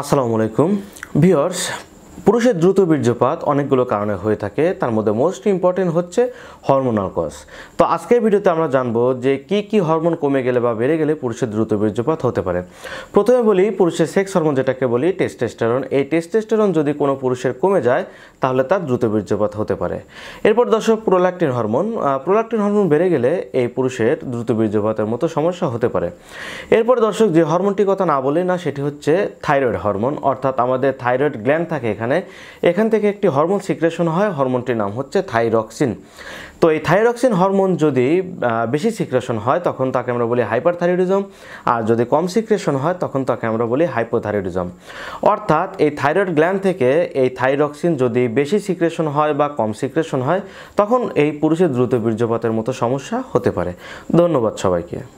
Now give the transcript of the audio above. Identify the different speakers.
Speaker 1: আসসালামু আলাইকুম ভিওর্স পুরুষের দ্রুত বীর্যপাত অনেকগুলো কারণে হয়ে থাকে তার মধ্যে মোস্ট ইম্পর্টেন্ট হচ্ছে হরমোনাল কজ তো আজকের ভিডিওতে আমরা জানবো যে কি কি হরমোন কমে গেলে বা বেড়ে গেলে পুরুষের দ্রুত বীর্যপাত হতে পারে প্রথমে বলি পুরুষের সেক্স হরমোন যেটাকে বলি টেস্টেস্টেরন এই টেস্টেস্টেরন যদি কোনো পুরুষের কমে যায় তাহলে তার দ্রুত বীর্যপাত হতে পারে এরপর দর্শক প্রোলাক্টিন হরমোন প্রোলাক্টিন হরমোন বেড়ে গেলে এই পুরুষের দ্রুত বীর্যপাতের মতো সমস্যা হতে পারে এরপর দর্শক যে হরমোনটির কথা না বলি না সেটি হচ্ছে থাইরয়েড হরমোন অর্থাৎ আমাদের থাইরয়েড গ্ল্যান্ড থাকে এখানে এখানে এখান থেকে একটি হরমোন সিক্রেশন হয় হরমোনটির নাম হচ্ছে থাইরক্সিন তো এই থাইরক্সিন হরমোন যদি বেশি সিক্রেশন হয় তখন তাকে আমরা বলি হাইপারথাইরয়েডিজম আর যদি কম সিক্রেশন হয় তখন তাকে আমরা বলি হাইপোথাইরয়েডিজম অর্থাৎ এই থাইরয়েড গ্ল্যান্ড থেকে এই থাইরক্সিন যদি বেশি সিক্রেশন হয় বা কম সিক্রেশন হয় তখন এই পুরুষের দ্রুত বীর্যপাতের মতো সমস্যা হতে পারে ধন্যবাদ সবাইকে